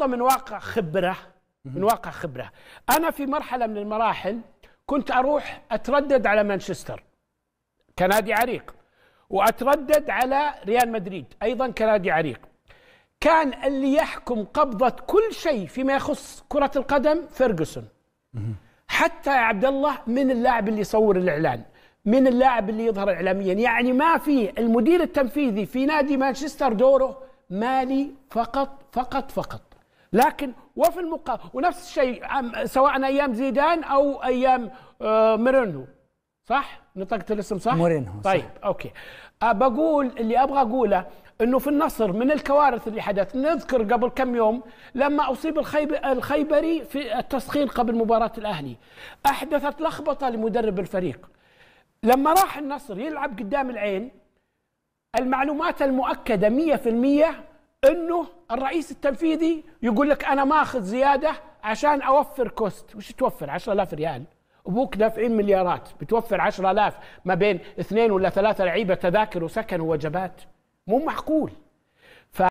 نقطة من واقع خبرة من واقع خبرة أنا في مرحلة من المراحل كنت أروح أتردد على مانشستر كنادي عريق وأتردد على ريال مدريد أيضا كنادي عريق كان اللي يحكم قبضة كل شيء فيما يخص كرة القدم فيرجسون حتى يا عبد الله من اللاعب اللي يصور الإعلان من اللاعب اللي يظهر اعلاميا يعني ما في المدير التنفيذي في نادي مانشستر دوره مالي فقط فقط فقط لكن وفي المقابل ونفس الشيء سواء ايام زيدان او ايام آه، ميرينو صح؟ نطقت الاسم صح؟ مورينو طيب صح. اوكي آه، بقول اللي ابغى اقوله انه في النصر من الكوارث اللي حدثت نذكر قبل كم يوم لما اصيب الخيب الخيبري في التسخين قبل مباراه الاهلي احدثت لخبطه لمدرب الفريق لما راح النصر يلعب قدام العين المعلومات المؤكده 100% انه الرئيس التنفيذي يقول لك انا ماخذ زياده عشان اوفر كوست وش توفر 10000 ريال ابوك دافعين مليارات بتوفر 10000 ما بين اثنين ولا ثلاثه لعيبه تذاكر وسكن ووجبات مو معقول